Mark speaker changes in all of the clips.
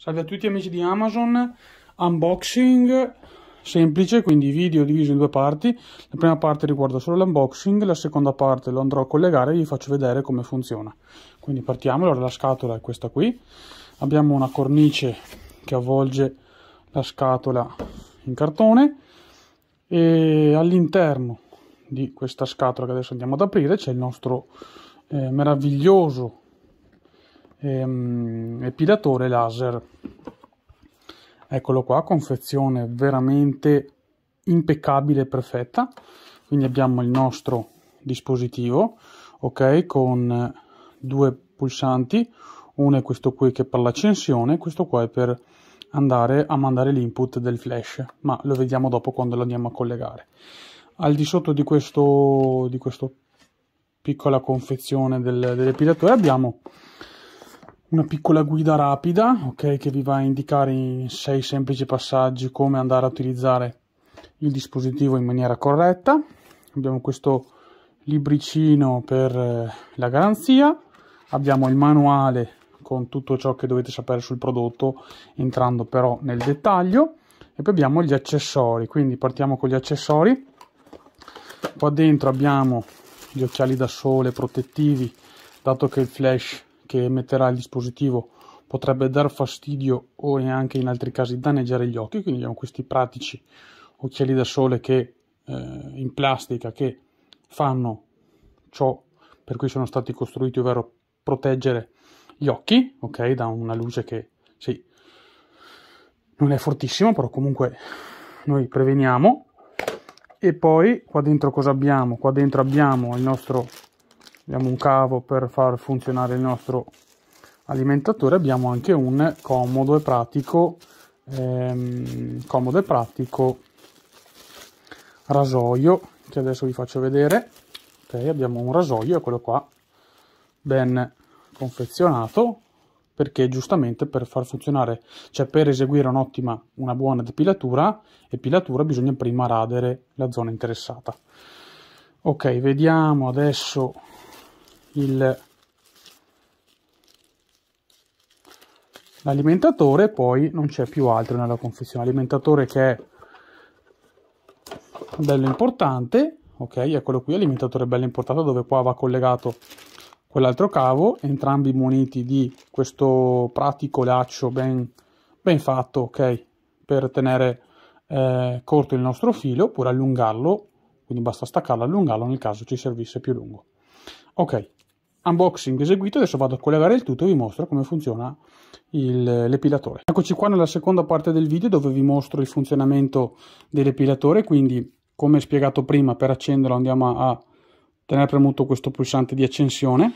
Speaker 1: Salve a tutti amici di Amazon, unboxing semplice, quindi video diviso in due parti, la prima parte riguarda solo l'unboxing, la seconda parte lo andrò a collegare e vi faccio vedere come funziona. Quindi partiamo, allora la scatola è questa qui, abbiamo una cornice che avvolge la scatola in cartone e all'interno di questa scatola che adesso andiamo ad aprire c'è il nostro eh, meraviglioso ehm, epilatore laser. Eccolo qua, confezione veramente impeccabile e perfetta. Quindi abbiamo il nostro dispositivo, ok, con due pulsanti, uno è questo qui che è per l'accensione, questo qua è per andare a mandare l'input del flash, ma lo vediamo dopo quando lo andiamo a collegare. Al di sotto di questo, di questo piccola confezione del, dell'epilatore abbiamo una piccola guida rapida ok che vi va a indicare in sei semplici passaggi come andare a utilizzare il dispositivo in maniera corretta abbiamo questo libricino per eh, la garanzia abbiamo il manuale con tutto ciò che dovete sapere sul prodotto entrando però nel dettaglio e poi abbiamo gli accessori quindi partiamo con gli accessori qua dentro abbiamo gli occhiali da sole protettivi dato che il flash che emetterà il dispositivo potrebbe dar fastidio o anche in altri casi danneggiare gli occhi, quindi abbiamo questi pratici occhiali da sole che, eh, in plastica che fanno ciò per cui sono stati costruiti, ovvero proteggere gli occhi, ok, da una luce che sì, non è fortissima, però comunque noi preveniamo. E poi qua dentro cosa abbiamo? Qua dentro abbiamo il nostro abbiamo un cavo per far funzionare il nostro alimentatore abbiamo anche un comodo e pratico ehm, comodo e pratico rasoio che adesso vi faccio vedere ok abbiamo un rasoio è quello qua ben confezionato perché giustamente per far funzionare cioè per eseguire un'ottima una buona depilatura epilatura bisogna prima radere la zona interessata ok vediamo adesso l'alimentatore poi non c'è più altro nella confezione alimentatore che è bello importante ok eccolo qui alimentatore bello importato dove qua va collegato quell'altro cavo entrambi muniti di questo pratico laccio ben, ben fatto ok per tenere eh, corto il nostro filo oppure allungarlo quindi basta staccarlo allungarlo nel caso ci servisse più lungo ok unboxing eseguito, adesso vado a collegare il tutto e vi mostro come funziona l'epilatore. Eccoci qua nella seconda parte del video dove vi mostro il funzionamento dell'epilatore, quindi come spiegato prima per accenderlo andiamo a tenere premuto questo pulsante di accensione,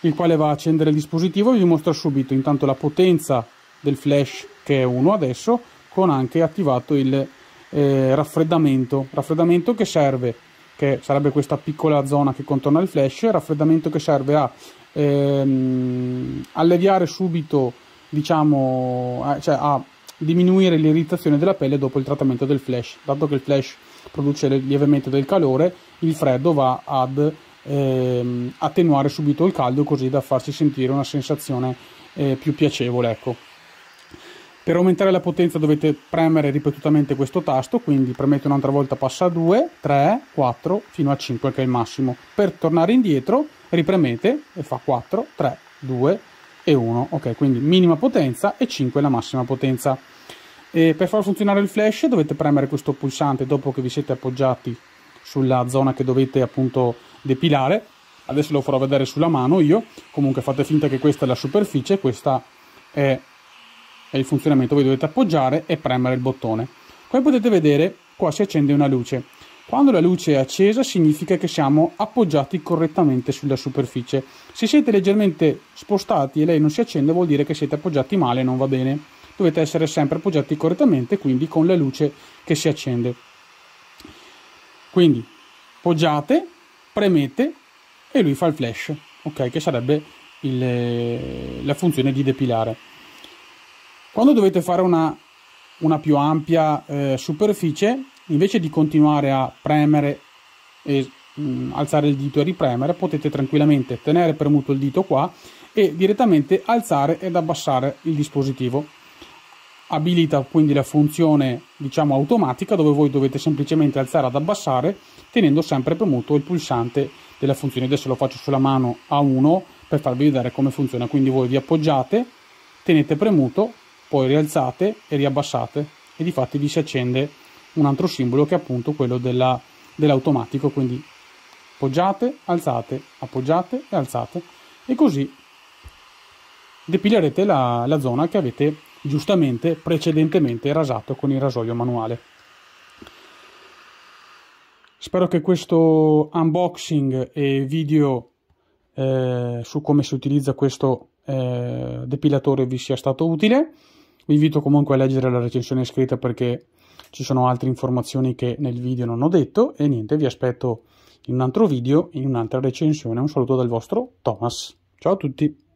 Speaker 1: il quale va a accendere il dispositivo e vi mostro subito intanto la potenza del flash che è 1 adesso, con anche attivato il eh, raffreddamento, raffreddamento che serve che sarebbe questa piccola zona che contorna il flash, raffreddamento che serve a ehm, alleviare subito, diciamo, eh, cioè a diminuire l'irritazione della pelle dopo il trattamento del flash, dato che il flash produce lievemente del calore, il freddo va ad ehm, attenuare subito il caldo così da farsi sentire una sensazione eh, più piacevole, ecco. Per aumentare la potenza dovete premere ripetutamente questo tasto, quindi premete un'altra volta passa 2, 3, 4 fino a 5 che è il massimo. Per tornare indietro ripremete e fa 4, 3, 2 e 1. Ok, quindi minima potenza e 5 la massima potenza. E per far funzionare il flash dovete premere questo pulsante dopo che vi siete appoggiati sulla zona che dovete appunto depilare. Adesso lo farò vedere sulla mano io, comunque fate finta che questa è la superficie, questa è e il funzionamento voi dovete appoggiare e premere il bottone. Come potete vedere qua si accende una luce. Quando la luce è accesa significa che siamo appoggiati correttamente sulla superficie. Se siete leggermente spostati e lei non si accende vuol dire che siete appoggiati male e non va bene. Dovete essere sempre appoggiati correttamente, quindi con la luce che si accende. Quindi poggiate, premete e lui fa il flash, ok? Che sarebbe il, eh, la funzione di depilare. Quando dovete fare una, una più ampia eh, superficie, invece di continuare a premere e mh, mm, alzare il dito e ripremere, potete tranquillamente tenere premuto il dito qua e direttamente alzare ed abbassare il dispositivo. Abilita quindi la funzione diciamo automatica dove voi dovete semplicemente alzare ad abbassare tenendo sempre premuto il pulsante della funzione. Adesso lo faccio sulla mano A1 per farvi vedere come funziona. Quindi voi vi appoggiate, tenete premuto poi rialzate e riabbassate e di fatti vi si accende un altro simbolo che è appunto quello dell'automatico, dell quindi appoggiate, alzate, appoggiate e alzate e così depilerete la, la zona che avete giustamente precedentemente rasato con il rasoio manuale. Spero che questo unboxing e video eh, su come si utilizza questo eh, depilatore vi sia stato utile. Vi invito comunque a leggere la recensione scritta perché ci sono altre informazioni che nel video non ho detto e niente, vi aspetto in un altro video, in un'altra recensione. Un saluto dal vostro Thomas. Ciao a tutti!